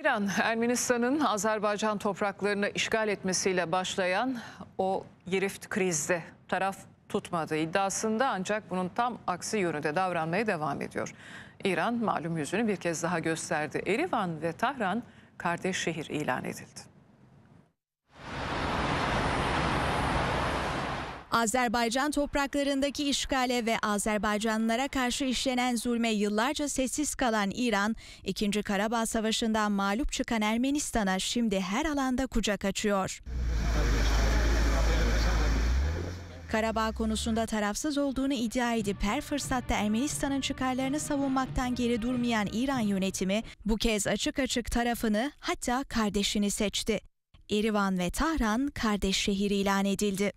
İran, Ermenistan'ın Azerbaycan topraklarını işgal etmesiyle başlayan o girift krizde taraf tutmadı iddiasında ancak bunun tam aksi yönünde davranmaya devam ediyor. İran malum yüzünü bir kez daha gösterdi. Erivan ve Tahran kardeş şehir ilan edildi. Azerbaycan topraklarındaki işgale ve Azerbaycanlılara karşı işlenen zulme yıllarca sessiz kalan İran, 2. Karabağ Savaşı'ndan mağlup çıkan Ermenistan'a şimdi her alanda kucak açıyor. Karabağ konusunda tarafsız olduğunu iddia edip her fırsatta Ermenistan'ın çıkarlarını savunmaktan geri durmayan İran yönetimi bu kez açık açık tarafını hatta kardeşini seçti. Erivan ve Tahran kardeş şehir ilan edildi.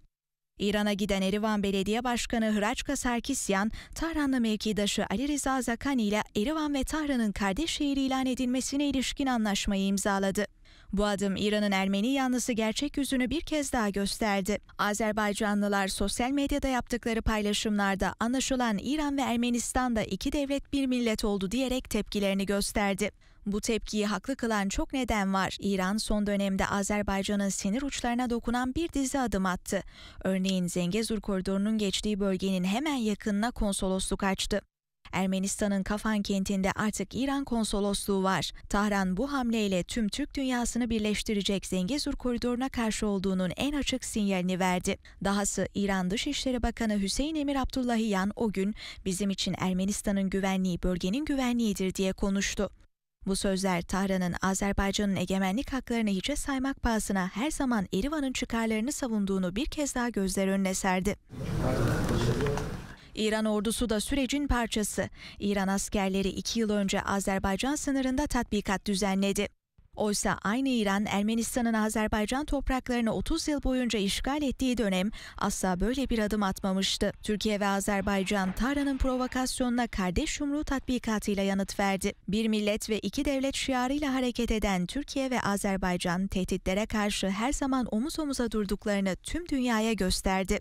İran'a giden Erivan Belediye Başkanı Hraçka Sarkisyan, Tahranlı mevkidaşı Ali Rıza Zakani ile Erivan ve Tahran'ın kardeş şehri ilan edilmesine ilişkin anlaşmayı imzaladı. Bu adım İran'ın Ermeni yanlısı gerçek yüzünü bir kez daha gösterdi. Azerbaycanlılar sosyal medyada yaptıkları paylaşımlarda anlaşılan İran ve Ermenistan'da iki devlet bir millet oldu diyerek tepkilerini gösterdi. Bu tepkiyi haklı kılan çok neden var. İran son dönemde Azerbaycan'ın sinir uçlarına dokunan bir dizi adım attı. Örneğin Zengezur koridorunun geçtiği bölgenin hemen yakınına konsolosluk açtı. Ermenistan'ın Kafan kentinde artık İran konsolosluğu var. Tahran bu hamleyle tüm Türk dünyasını birleştirecek Zengezur koridoruna karşı olduğunun en açık sinyalini verdi. Dahası İran Dışişleri Bakanı Hüseyin Emir Abdullahiyan o gün bizim için Ermenistan'ın güvenliği bölgenin güvenliğidir diye konuştu. Bu sözler Tahran'ın Azerbaycan'ın egemenlik haklarını hiçe saymak pahasına her zaman Erivan'ın çıkarlarını savunduğunu bir kez daha gözler önüne serdi. İran ordusu da sürecin parçası. İran askerleri iki yıl önce Azerbaycan sınırında tatbikat düzenledi. Oysa aynı İran Ermenistan'ın Azerbaycan topraklarını 30 yıl boyunca işgal ettiği dönem asla böyle bir adım atmamıştı. Türkiye ve Azerbaycan Tara'nın provokasyonuna kardeş yumruğu tatbikatıyla yanıt verdi. Bir millet ve iki devlet şiarıyla hareket eden Türkiye ve Azerbaycan tehditlere karşı her zaman omuz omuza durduklarını tüm dünyaya gösterdi.